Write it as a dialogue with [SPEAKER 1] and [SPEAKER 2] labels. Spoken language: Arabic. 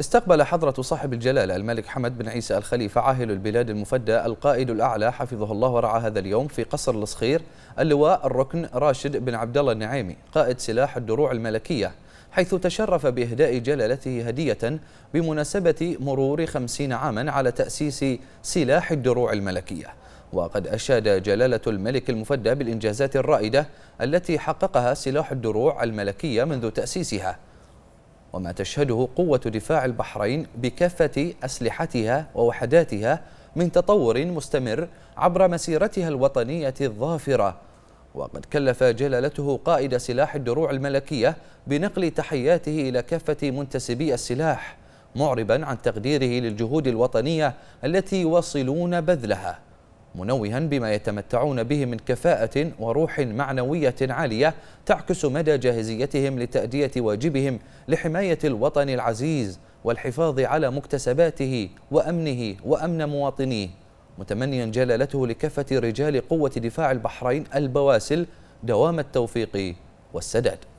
[SPEAKER 1] استقبل حضرة صاحب الجلالة الملك حمد بن عيسى الخليفة عاهل البلاد المفدى القائد الأعلى حفظه الله ورعاه هذا اليوم في قصر الصخير اللواء الركن راشد بن عبد الله النعيمي قائد سلاح الدروع الملكية حيث تشرف بإهداء جلالته هدية بمناسبة مرور خمسين عاما على تأسيس سلاح الدروع الملكية وقد أشاد جلالة الملك المفدى بالإنجازات الرائدة التي حققها سلاح الدروع الملكية منذ تأسيسها وما تشهده قوة دفاع البحرين بكافة أسلحتها ووحداتها من تطور مستمر عبر مسيرتها الوطنية الظافرة وقد كلف جلالته قائد سلاح الدروع الملكية بنقل تحياته إلى كافة منتسبي السلاح معربا عن تقديره للجهود الوطنية التي يواصلون بذلها منوها بما يتمتعون به من كفاءة وروح معنوية عالية تعكس مدى جاهزيتهم لتأدية واجبهم لحماية الوطن العزيز والحفاظ على مكتسباته وأمنه وأمن مواطنيه متمنيا جلالته لكافة رجال قوة دفاع البحرين البواسل دوام التوفيق
[SPEAKER 2] والسداد